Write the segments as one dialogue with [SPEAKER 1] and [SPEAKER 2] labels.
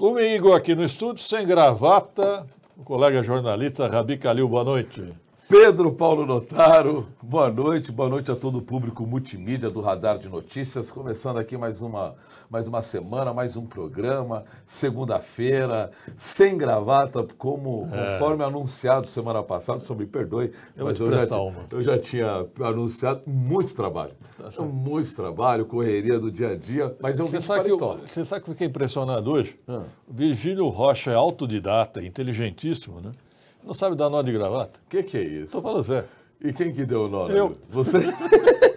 [SPEAKER 1] Comigo aqui no estúdio, sem gravata, o colega jornalista Rabi Calil. Boa noite. Pedro Paulo Notaro, boa noite, boa noite a todo o público multimídia
[SPEAKER 2] do Radar de Notícias. Começando aqui mais uma, mais uma semana, mais um programa, segunda-feira, sem gravata, como é. conforme anunciado semana passada,
[SPEAKER 1] só me perdoe, eu mas eu já, eu já, tinha anunciado muito trabalho. Tá muito trabalho, correria do dia a dia, mas eu você sabe que Você sabe que eu fiquei impressionado hoje? É. Virgílio Rocha é autodidata, inteligentíssimo, né? Não sabe dar nó de gravata? O que, que é isso? Estou falando sério. E quem que deu o nó? Né? Eu. Você?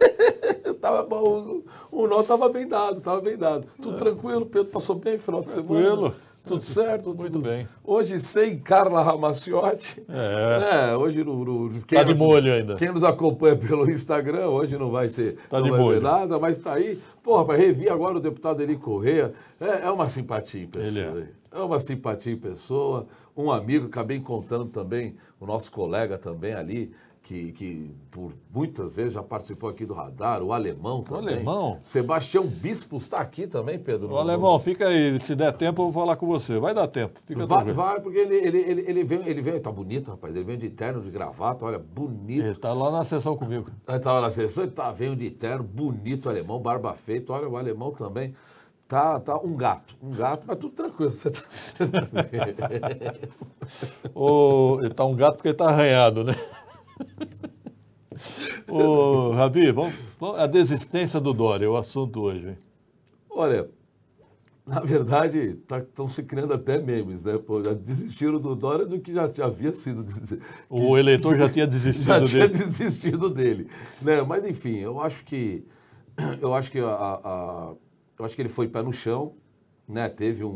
[SPEAKER 2] tava bom, o nó estava bem dado, estava bem dado. Tudo é. tranquilo, Pedro passou bem o final de semana. Tranquilo. Tudo certo? Tudo muito bem. Hoje sem Carla Ramaciotti. É. Né? Hoje no, no quem, tá de molho ainda. Quem nos acompanha pelo Instagram, hoje não vai ter, tá não de vai molho. nada, mas tá aí. Porra, mas revi agora o deputado Eli Correa. É, é uma simpatia em pessoa. Ele é. é uma simpatia em pessoa. Um amigo, acabei encontrando também, o nosso colega também ali, que, que por muitas vezes já participou aqui do radar, o alemão
[SPEAKER 1] também. O alemão?
[SPEAKER 2] Sebastião Bispo está aqui também, Pedro.
[SPEAKER 1] O alemão, fica aí, se der tempo eu vou falar com você. Vai dar tempo, fica Vai, tranquilo. vai
[SPEAKER 2] porque ele, ele, ele, ele vem, ele vem, tá bonito, rapaz, ele vem de terno, de gravata, olha, bonito. Ele tá lá na sessão comigo. Ele tá lá na sessão, ele tá, veio de terno, bonito alemão, barba feita, olha, o alemão também. Tá, tá um gato, um gato, mas tudo tranquilo. Você tá...
[SPEAKER 1] ele tá um gato porque ele tá arranhado, né? Ô, Rabi, vamos, a desistência do Dória é o assunto hoje, hein? Olha, na verdade, estão tá, se criando até memes, né? Pô, já desistiram do Dória do que já, havia sido. Que, o eleitor já tinha desistido já dele. Já tinha
[SPEAKER 2] desistido dele. Né? Mas, enfim, eu acho que. Eu acho que, a, a, eu acho que ele foi pé no chão, né? teve um,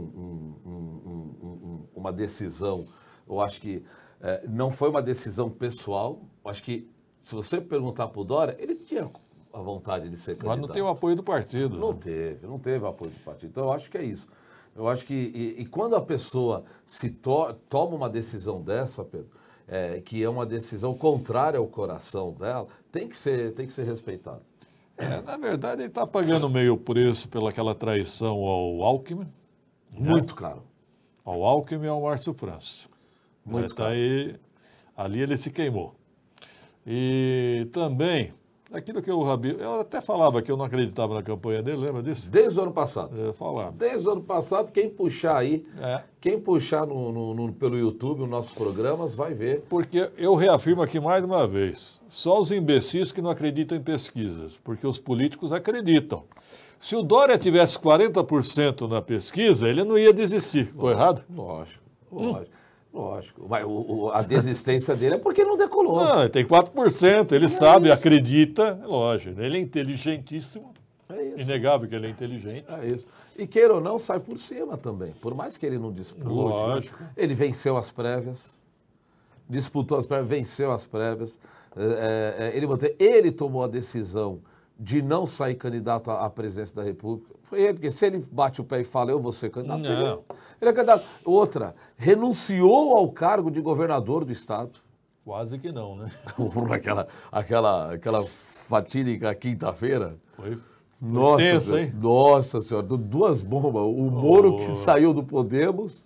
[SPEAKER 2] um, um, uma decisão. Eu acho que é, não foi uma decisão pessoal, eu acho que se você perguntar para o Dória, ele tinha a vontade de ser candidato. Mas não tem o apoio do partido. Não né? teve, não teve apoio do partido. Então eu acho que é isso. Eu acho que. E, e quando a pessoa se to, toma uma decisão dessa, Pedro, é, que é uma decisão contrária ao coração dela, tem que ser, tem que ser respeitado.
[SPEAKER 1] É, na verdade, ele está pagando meio preço pelaquela traição ao Alckmin. Né? Muito caro. Ao Alckmin e ao Márcio França. Muito é, tá caro. Aí, ali ele se queimou. E também, aquilo que o Rabi. Eu até falava que eu não acreditava na campanha dele, lembra disso? Desde o ano passado. Eu é, falava. Desde o ano passado, quem puxar aí, é. quem puxar no, no, no, pelo YouTube os nossos programas, vai ver. Porque eu reafirmo aqui mais uma vez: só os imbecis que não acreditam em pesquisas, porque os políticos acreditam. Se o Dória tivesse 40% na pesquisa, ele não ia desistir. Estou errado? Lógico, hum. lógico. Hum. Lógico. Mas o, o, a desistência dele é porque não decolou. Não, tem 4%. Ele é sabe, isso. acredita. É lógico, ele é inteligentíssimo. É isso. Inegável que ele é inteligente. É isso. E queira ou não, sai por cima também. Por
[SPEAKER 2] mais que ele não dispute. Lógico. Né? Ele venceu as prévias. Disputou as prévias, venceu as prévias. É, é, é ele, ele tomou a decisão de não sair candidato à presidência da República. Foi ele, porque se ele bate o pé e fala, eu vou ser candidato, Não. Ele, é, ele é candidato. Outra, renunciou ao cargo de governador do Estado.
[SPEAKER 1] Quase que não, né? aquela, aquela, aquela fatídica quinta-feira. Foi. Nossa, tenso, hein?
[SPEAKER 2] nossa senhora, duas bombas. O Moro oh. que saiu do Podemos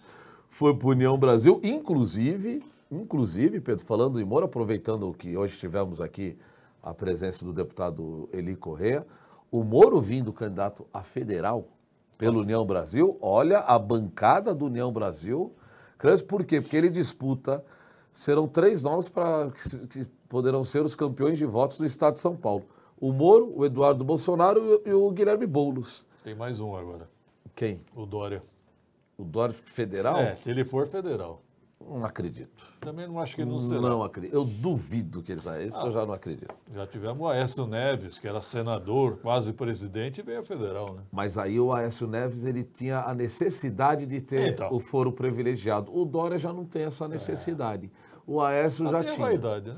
[SPEAKER 2] foi para União Brasil, inclusive, inclusive, Pedro, falando em Moro, aproveitando que hoje tivemos aqui a presença do deputado Eli Correa, o Moro vindo candidato a federal pela Nossa. União Brasil, olha a bancada do União Brasil. Por quê? Porque ele disputa, serão três nomes para que, que poderão ser os campeões de votos do Estado de São Paulo. O Moro, o Eduardo Bolsonaro e o Guilherme Boulos.
[SPEAKER 1] Tem mais um agora. Quem? O Dória. O Dória federal? É, se ele for federal. Não acredito. Também não acho que ele não será. Não acredito.
[SPEAKER 2] Eu duvido que ele vai. Isso ah, eu já não acredito.
[SPEAKER 1] Já tivemos o Aécio Neves, que era senador,
[SPEAKER 2] quase presidente, e veio a federal, né? Mas aí o Aécio Neves ele tinha a necessidade de ter então. o foro privilegiado. O Dória já não tem essa necessidade. É. O Aécio Até já tinha. a vaidade, né?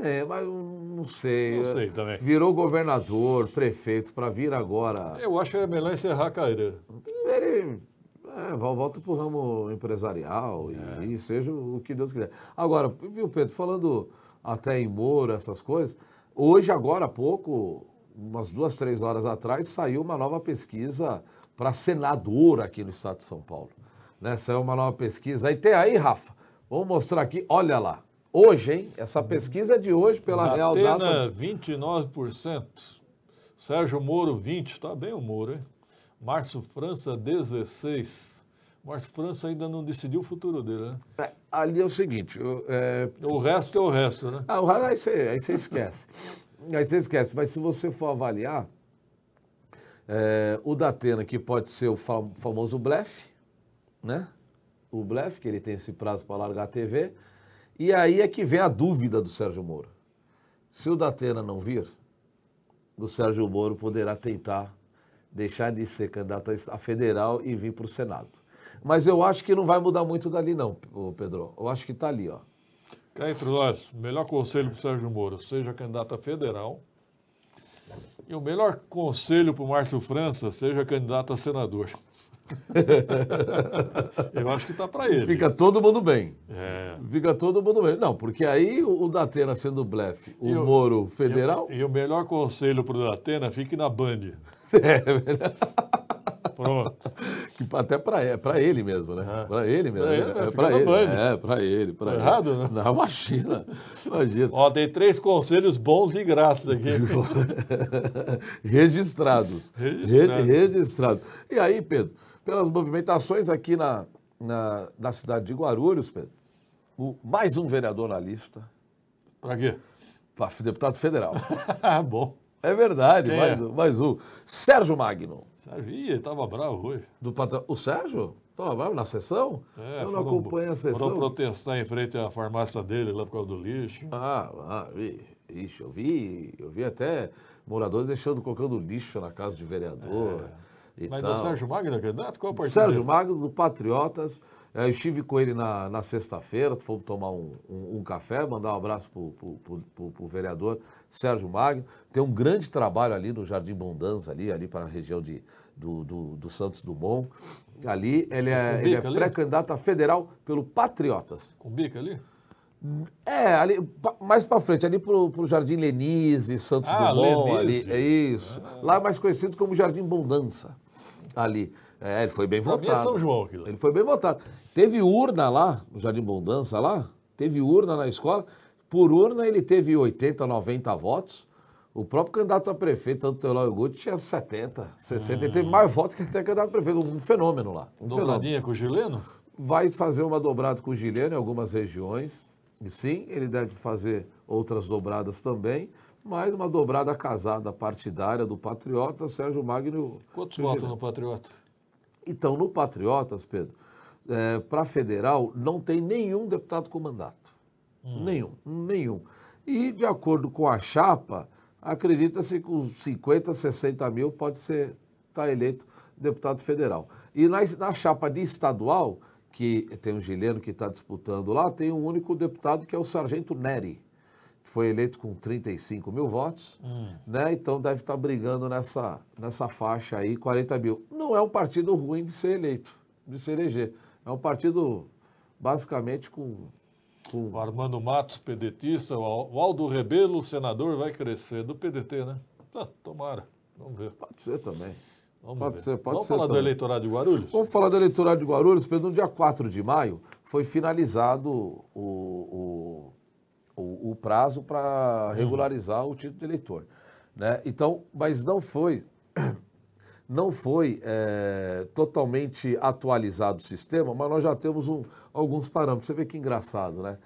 [SPEAKER 2] É, mas não sei. Não sei também. Virou governador, prefeito, para vir agora. Eu acho que é melhor encerrar a carreira. Ele é, volta para o ramo empresarial é. e, e, seja o que Deus quiser. Agora, viu, Pedro, falando até em Moura, essas coisas, hoje, agora há pouco, umas duas, três horas atrás, saiu uma nova pesquisa para senador aqui no estado de São Paulo. Né? Saiu uma nova pesquisa. Aí tem aí, Rafa, vamos mostrar aqui, olha lá. Hoje, hein? Essa pesquisa é de hoje pela Atena, Real Data.
[SPEAKER 1] 29%. Sérgio Moro, 20%. Está bem o Moro, hein? Márcio França, 16. Márcio França ainda não decidiu o futuro dele, né?
[SPEAKER 2] É, ali é o seguinte... Eu, é... O resto é o resto, né? Ah, o resto aí você, aí você esquece. aí você esquece. Mas se você for avaliar, é, o Datena, que pode ser o famoso blefe, né? O blefe, que ele tem esse prazo para largar a TV. E aí é que vem a dúvida do Sérgio Moro. Se o Datena não vir, o Sérgio Moro poderá tentar deixar de ser candidato a federal e vir para o Senado. Mas eu acho que não vai mudar muito dali, não, Pedro. Eu acho que está ali, ó.
[SPEAKER 1] Cá entre nós, melhor conselho para o Sérgio Moro, seja candidato a federal. E o melhor conselho para o Márcio França, seja candidato a senador. eu acho que está para ele. Fica todo mundo bem. É. Fica todo mundo bem. Não, porque aí o Datena sendo blefe, o Moro federal. e o melhor conselho para o Datena, fique na Band. É verdade. Pronto. Até para é, ele mesmo, né? Ah. Para ele mesmo. Né? É, para ele. É, para ele. Pra tá ele. Errado, né? Não, imagina. Imagina. Ó, dei três conselhos bons de graça aqui. Registrados. Registrado. Registrados. E aí, Pedro, pelas movimentações aqui na,
[SPEAKER 2] na, na cidade de Guarulhos, Pedro, o, mais um vereador na lista. Para quê? Para deputado federal. Ah, bom. É verdade, Mais, é? um, mais
[SPEAKER 1] um. Sérgio Magno.
[SPEAKER 2] Sérgio, ih, ele estava bravo hoje. Do O Sérgio? Estava bravo na sessão?
[SPEAKER 1] É, eu não acompanho a sessão. Foram protestar em frente à farmácia dele lá por causa do lixo.
[SPEAKER 2] Ah, ah vi. Ixi, eu vi, eu vi até moradores deixando, colocando lixo na casa de vereador. É. Mas é tal. o Sérgio Magno é candidato? Qual a partido? Sérgio Magno, do Patriotas. É, estive com ele na, na sexta-feira, fomos tomar um, um, um, café, mandar um abraço para o vereador Sérgio Magno. Tem um grande trabalho ali no Jardim Bondanza, ali, ali para a região de, do, do, do Santos Dumont. Ali ele é, é pré-candidato a federal pelo Patriotas.
[SPEAKER 1] Com bica ali? É, ali,
[SPEAKER 2] mais para frente, ali pro, pro Jardim Lenise, Santos ah, Dumont, Lenise. ali, é isso. Ah. Lá é mais conhecido como Jardim Bondança, ali. É, ele foi bem é votado. São João aquilo. Ele foi bem votado. Teve urna lá, no Jardim Bondança lá, teve urna na escola. Por urna ele teve 80, 90 votos. O próprio candidato a prefeito, Antônio Guti, tinha 70, 60. Ah. Ele teve mais votos que até candidato a prefeito. Um fenômeno lá. Um Dobradinha fenômeno. com o Gileno Vai fazer uma dobrada com o Gileno em algumas regiões. E sim, ele deve fazer outras dobradas também. Mais uma dobrada casada partidária do Patriota, Sérgio Magno. Quantos votos no Patriota? Então, no Patriotas, Pedro, é, para federal, não tem nenhum deputado com mandato. Hum. Nenhum, nenhum. E, de acordo com a chapa, acredita-se que os 50, 60 mil pode ser tá eleito deputado federal. E na, na chapa de estadual, que tem um gileno que está disputando lá, tem um único deputado que é o Sargento Neri foi eleito com 35 mil votos, hum. né? Então deve estar tá brigando nessa, nessa faixa aí, 40 mil. Não é um partido ruim de ser eleito, de se eleger.
[SPEAKER 1] É um partido basicamente com. com... O Armando Matos, pedetista, o Aldo Rebelo, senador, vai crescer do PDT, né? Ah, tomara. Vamos ver. Pode ser
[SPEAKER 2] também. Vamos pode ver. ser, pode Vamos ser falar também. do eleitorado de Guarulhos? Vamos falar do eleitorado de Guarulhos, Pedro. No dia 4 de maio foi finalizado o, o o, o prazo para uhum. regularizar uhum. o título de eleitor. Né? Então, mas não foi, não foi é, totalmente atualizado o sistema, mas nós já temos um, alguns parâmetros. Você vê que engraçado, né?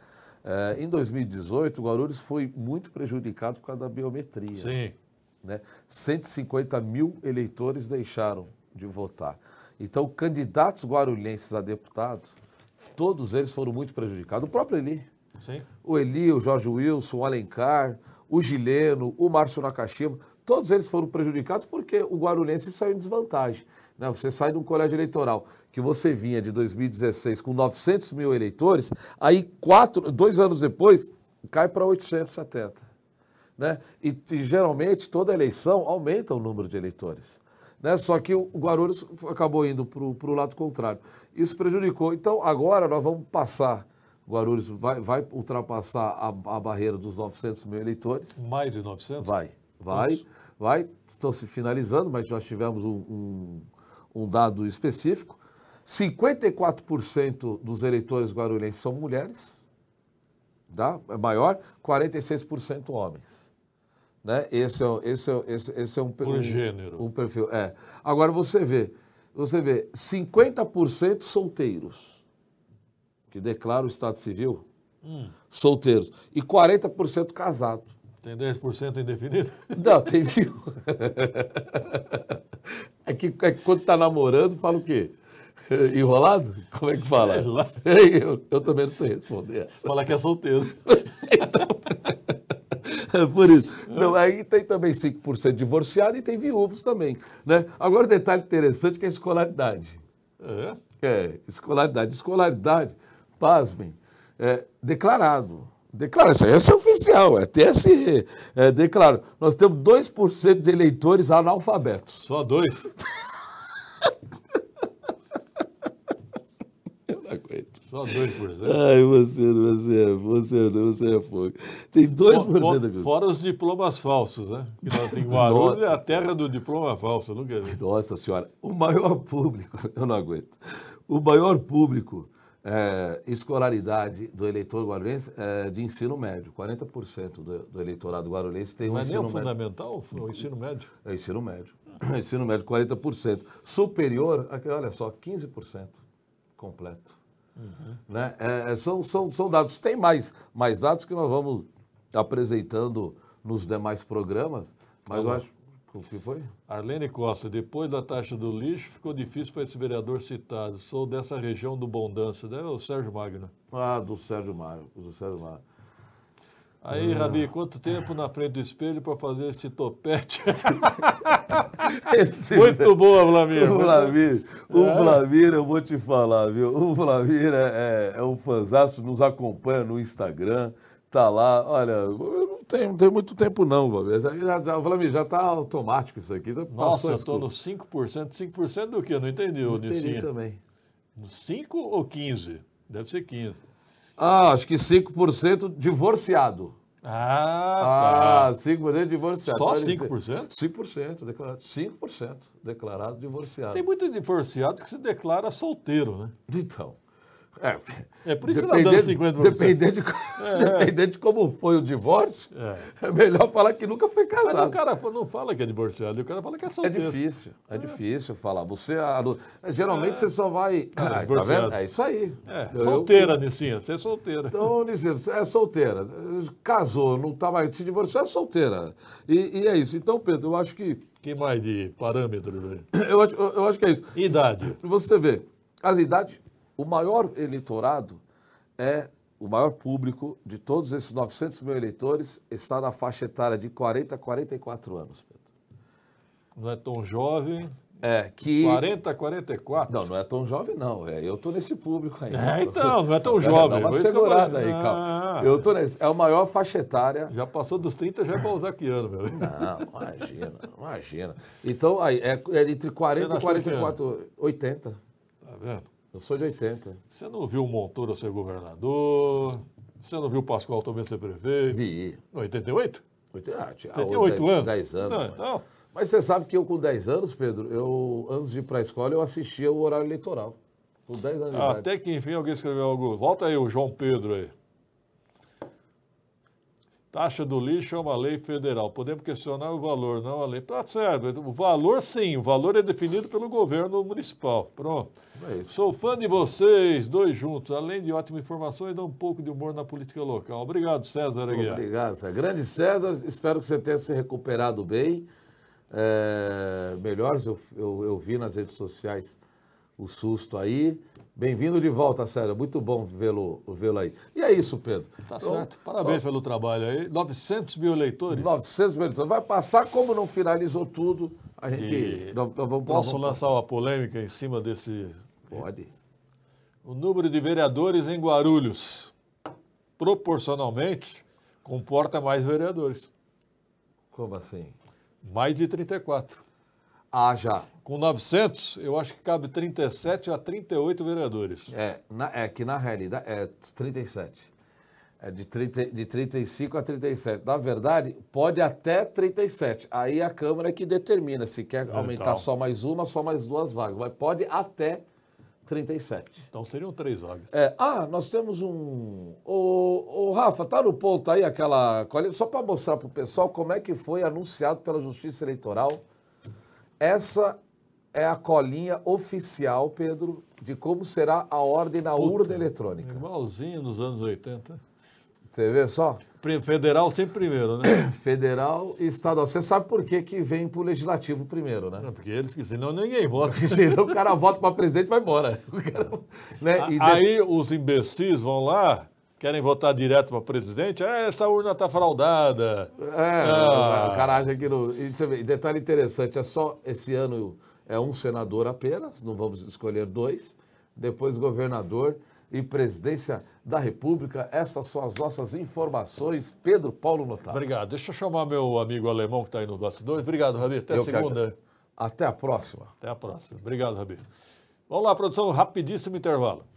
[SPEAKER 2] É, em 2018, Guarulhos foi muito prejudicado por causa da biometria. Sim. Né? 150 mil eleitores deixaram de votar. Então, candidatos guarulhenses a deputado, todos eles foram muito prejudicados. O próprio Eli, o Eli, o Jorge Wilson, o Alencar, o Gileno, o Márcio Nakashima, todos eles foram prejudicados porque o Guarulhense saiu em desvantagem. Né? Você sai de um colégio eleitoral que você vinha de 2016 com 900 mil eleitores, aí quatro, dois anos depois cai para 870. Né? E, e, geralmente toda eleição aumenta o número de eleitores. Né? Só que o Guarulhos acabou indo para o lado contrário. Isso prejudicou. Então agora nós vamos passar Guarulhos vai, vai ultrapassar a, a barreira dos 900 mil eleitores. Mais de 900? Vai, vai, Isso. vai. Estão se finalizando, mas nós tivemos um, um, um dado específico. 54% dos eleitores guarulhenses são mulheres, tá? é maior, 46% homens. Né? Esse, é, esse, é, esse, esse é um, Por um, gênero. um perfil. É. Agora você vê, você vê, 50% solteiros que declara o Estado Civil, hum. solteiros, e 40% casados.
[SPEAKER 1] Tem 10% indefinido? Não, tem mil.
[SPEAKER 2] É que, é que quando está namorando, fala o quê? Enrolado? Como é que fala? Eu, eu também não sei responder. Fala que é solteiro. então, é por isso. Não, aí tem também 5% divorciado e tem viúvos também. Né? Agora, o detalhe interessante que é a escolaridade. É? É, escolaridade. Escolaridade pasmem, é, declarado. Declara, isso aí é oficial, é TSE. É, declaro, nós temos 2% de eleitores analfabetos.
[SPEAKER 1] Só dois? Eu não aguento. Só 2%. Ai, você, você é, você, é, você é fogo. Tem 2% for, for, da Fora os diplomas falsos, né? Que nós tem Guarulhos é a terra do diploma falso, não quer Nossa senhora, o maior público, eu não aguento. O maior
[SPEAKER 2] público é, escolaridade do eleitor guarulhense é, de ensino médio. 40% do, do eleitorado guarulhense tem um Mas ensino médio. Mas é o
[SPEAKER 1] fundamental ou o ensino médio? É
[SPEAKER 2] ensino médio. Ah. ensino médio, 40%. Superior, olha só, 15% completo. Uhum. Né? É, é, são, são, são dados. Tem mais, mais dados que nós vamos
[SPEAKER 1] apresentando nos demais programas, mas uhum. eu acho o que foi? Arlene Costa, depois da taxa do lixo, ficou difícil para esse vereador citado. Sou dessa região do Bondança, né? O Sérgio Magno. Ah, do Sérgio Magno, do Sérgio Magno. Aí, ah. Rabi, quanto tempo na frente do espelho para fazer esse topete?
[SPEAKER 2] esse Muito é... boa, Vlamir. O Vlamir, o é. Vlamir,
[SPEAKER 1] eu vou te falar, viu? O Vlamir é, é, é, um fanzaço, nos acompanha no Instagram, tá lá, olha, tem, não tem muito tempo não, Valmir. Já, já, já está automático isso aqui. Já tá Nossa, estou no 5%. 5% do quê? Não entendi, não entendi também. 5 ou 15? Deve ser 15. Ah, acho que 5% divorciado. Ah, ah tá. 5% divorciado. Só 5%? Então,
[SPEAKER 2] 5% declarado. 5% declarado divorciado. Tem
[SPEAKER 1] muito divorciado que se declara solteiro, né? Então. É, é por isso que tá ela dando 50%. Depender de, é, é. de como foi o divórcio, é. é. melhor falar que nunca foi casado. Mas o cara não fala que é divorciado, o cara fala que é
[SPEAKER 2] solteiro. É difícil, é, é. difícil falar. Você, geralmente é. você só vai... Ah, ah tá vendo? É isso aí. solteira, Nicinha, você é solteira. Então, Nicinha, você é solteira. Casou, não tá mais, se divorciou, é solteira. E, e é isso. Então, Pedro, eu acho que... Que mais de parâmetro. Eu acho, eu, eu acho que é isso. Idade. Você vê, as idades o maior eleitorado é o maior público de todos esses 900 mil eleitores está na faixa etária de 40 a 44 anos. Pedro. Não é tão jovem. É, que... 40, 44? Não, não é tão jovem, não. É, eu estou nesse público aí. É, então, não é tão jovem. Dá uma segurada aí, calma. Ah, eu tô nesse. É a maior faixa etária. Já passou dos 30, já é balzaquiano, meu. Não, imagina, imagina.
[SPEAKER 1] Então, aí, é, é entre 40 e 44,
[SPEAKER 2] 80. Tá
[SPEAKER 1] vendo? Eu sou de 80. Você não viu o Montoro ser governador? Você não viu o Pascoal também ser prefeito? Vi. No 88? 88, ah, 88 anos. 10 anos. Não, ah,
[SPEAKER 2] então. Mas você sabe que eu com 10 anos, Pedro, eu antes de ir para a escola, eu assistia o horário eleitoral.
[SPEAKER 1] Com 10 anos ah, Até que enfim alguém escreveu algo. Volta aí o João Pedro aí. Taxa do lixo é uma lei federal. Podemos questionar o valor, não a lei. Tá certo. O valor, sim. O valor é definido pelo governo municipal. Pronto. É Sou fã de vocês, dois juntos. Além de ótima informação, e dá um pouco de humor na política local. Obrigado, César Aguiar. Obrigado, César. Grande César. Espero que você tenha se recuperado bem. É,
[SPEAKER 2] melhores eu, eu, eu vi nas redes sociais o susto aí. Bem-vindo de volta, Sérgio. Muito bom vê-lo vê, -lo, aí. E é isso, Pedro. Tá então, certo. Parabéns só... pelo trabalho aí. 900 mil eleitores. 900 mil eleitores. Vai passar como não finalizou tudo. A gente. E... vamos... Posso vamos...
[SPEAKER 1] lançar uma polêmica em cima desse. Pode. O número de vereadores em Guarulhos, proporcionalmente, comporta mais vereadores. Como assim? Mais de 34. Ah, já. Com 900, eu acho que cabe 37 a 38 vereadores.
[SPEAKER 2] É, na, é que na realidade é 37. É de, 30, de 35 a 37. Na verdade, pode até 37. Aí a Câmara é que determina se quer então. aumentar só mais uma, só mais duas vagas. Mas pode até 37. Então
[SPEAKER 1] seriam três vagas.
[SPEAKER 2] É, ah, nós temos um. O, o Rafa, tá no ponto aí aquela. Só para mostrar para o pessoal como é que foi anunciado pela Justiça Eleitoral essa é a colinha oficial, Pedro, de como será a ordem na Puta, urna eletrônica. Igualzinho nos anos 80. Você vê só? Federal sempre primeiro, né? Federal e estadual. Você sabe por que, que vem pro legislativo primeiro,
[SPEAKER 1] né? Não, porque eles que senão ninguém vota. Porque senão o cara vota para presidente e vai embora. Cara, né? de... Aí os imbecis vão lá querem votar direto para presidente, ah, essa urna está fraudada. É, ah. o cara
[SPEAKER 2] acha que não. E detalhe interessante, é só esse ano é um senador apenas, não vamos escolher dois, depois governador e presidência da República. Essas são as nossas informações, Pedro Paulo Notável.
[SPEAKER 1] Obrigado. Deixa eu chamar meu amigo alemão que está aí no bastidor. Obrigado, Rabi. Até eu segunda. Quero... Até a próxima. Até a próxima. Obrigado, Rabi. Vamos lá, produção, rapidíssimo intervalo.